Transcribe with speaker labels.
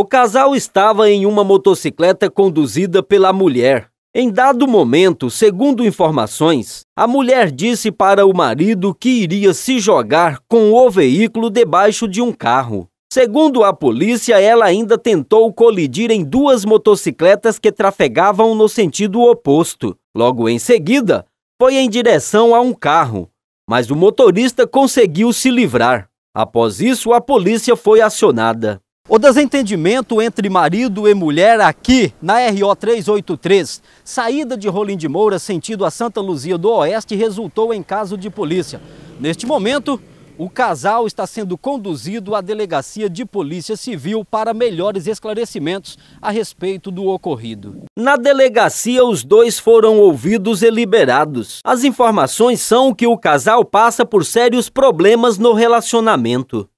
Speaker 1: O casal estava em uma motocicleta conduzida pela mulher. Em dado momento, segundo informações, a mulher disse para o marido que iria se jogar com o veículo debaixo de um carro. Segundo a polícia, ela ainda tentou colidir em duas motocicletas que trafegavam no sentido oposto. Logo em seguida, foi em direção a um carro, mas o motorista conseguiu se livrar. Após isso, a polícia foi acionada. O desentendimento entre marido e mulher aqui na RO 383, saída de Rolim de Moura sentido a Santa Luzia do Oeste, resultou em caso de polícia. Neste momento, o casal está sendo conduzido à delegacia de polícia civil para melhores esclarecimentos a respeito do ocorrido. Na delegacia, os dois foram ouvidos e liberados. As informações são que o casal passa por sérios problemas no relacionamento.